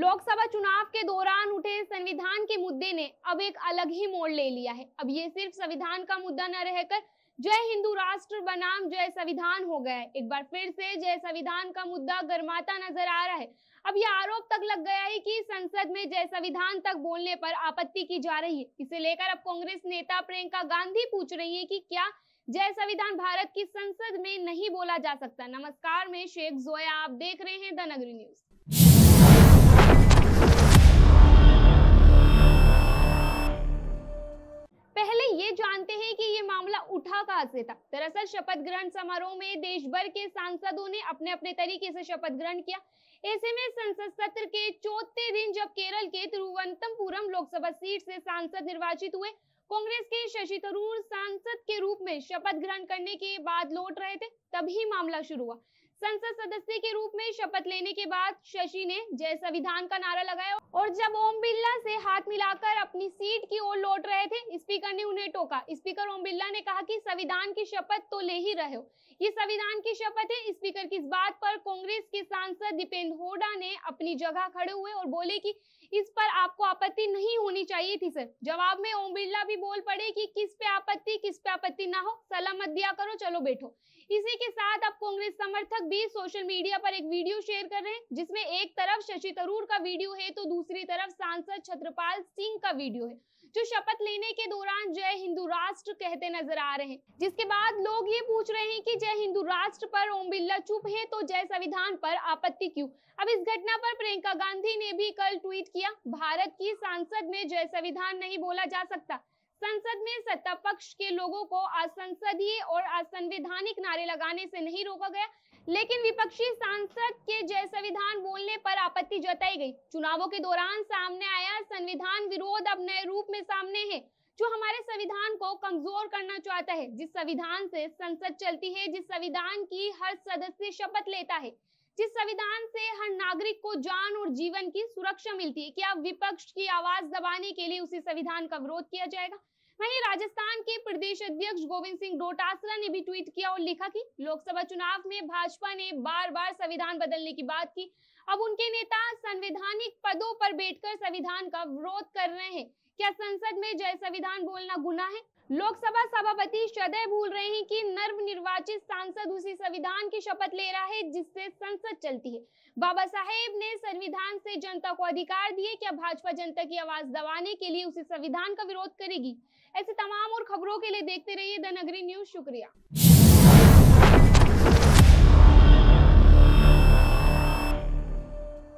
लोकसभा चुनाव के दौरान उठे संविधान के मुद्दे ने अब एक अलग ही मोड़ ले लिया है अब ये सिर्फ संविधान का मुद्दा न रहकर जय हिंदू राष्ट्र बनाम जय संविधान हो गया है एक बार फिर से जय संविधान का मुद्दा गर्माता नजर आ रहा है अब यह आरोप तक लग गया है कि संसद में जय संविधान तक बोलने पर आपत्ति की जा रही है इसे लेकर अब कांग्रेस नेता प्रियंका गांधी पूछ रही है कि क्या जय संविधान भारत की संसद में नहीं बोला जा सकता नमस्कार मैं शेख जोया आप देख रहे हैं द नगरी न्यूज जानते हैं कि ये मामला उठा कहा से था दरअसल शपथ ग्रहण समारोह में देश भर के सांसदों ने अपने अपने तरीके से शपथ ग्रहण किया ऐसे में संसद सत्र के चौथे दिन जब केरल के तिरुवनंतपुरम लोकसभा सीट से सांसद निर्वाचित हुए कांग्रेस के शशि थरूर सांसद के रूप में शपथ ग्रहण करने के बाद लौट रहे थे तभी मामला शुरू हुआ संसद सदस्य के रूप में शपथ लेने के बाद शशि ने जय संविधान का नारा लगाया और जब ओम बिरला से हाथ मिलाकर अपनी सीट की ओर लौट रहे थे स्पीकर ने उन्हें टोका स्पीकर ओम बिरला ने कहा कि संविधान की शपथ तो ले ही रहे हो ये संविधान की शपथ है स्पीकर की इस बात पर कांग्रेस के सांसद दीपेंद्र होडा ने अपनी जगह खड़े हुए और बोले कि इस पर आपको आपत्ति नहीं होनी चाहिए थी सर जवाब में ओम बिरला भी बोल पड़े कि किस पे आपत्ति किस पे आपत्ति ना हो सलामत दिया करो चलो बैठो इसी के साथ अब कांग्रेस समर्थक भी सोशल मीडिया पर एक वीडियो शेयर कर रहे हैं जिसमे एक तरफ शशि थरूर का वीडियो है तो दूसरी तरफ सांसद छत्रपाल सिंह का वीडियो है जो शपथ लेने के दौरान जय राष्ट्र कहते नजर आ रहे हैं जिसके बाद लोग ये पूछ रहे हैं कि जय हिंदू राष्ट्र पर ओम बिरला चुप है तो जय संविधान पर आपत्ति क्यों अब इस घटना पर प्रियंका गांधी ने भी कल ट्वीट किया भारत की सांसद में जय संविधान नहीं बोला जा सकता संसद में सत्ता पक्ष के लोगों को असंसदीय और असंवैधानिक नारे लगाने से नहीं रोका गया लेकिन विपक्षी सांसद के जय संविधान बोलने पर आपत्ति जताई गई चुनावों के दौरान सामने आया संविधान विरोध अब नए रूप में जो हमारे संविधान को कमजोर करना चाहता है जिस संविधान से संसद चलती है जिस संविधान की हर सदस्य शपथ लेता है जिस संविधान से हर नागरिक को जान और जीवन की सुरक्षा मिलती है क्या विपक्ष की आवाज दबाने के लिए उसी संविधान का विरोध किया जाएगा वहीं राजस्थान के प्रदेश अध्यक्ष गोविंद सिंह डोटासरा ने भी ट्वीट किया और लिखा कि लोकसभा चुनाव में भाजपा ने बार बार संविधान बदलने की बात की अब उनके नेता संवैधानिक पदों पर बैठकर संविधान का विरोध कर रहे हैं क्या संसद में जय संविधान बोलना गुना है लोकसभा सभापति सदय भूल रहे हैं कि नर्व निर्वाचित सांसद उसी संविधान की शपथ ले रहा है जिससे संसद चलती है बाबा साहेब ने संविधान से जनता को अधिकार दिए क्या भाजपा जनता की आवाज दबाने के लिए उसी संविधान का विरोध करेगी ऐसी तमाम और खबरों के लिए देखते रहिए द नगरी न्यूज शुक्रिया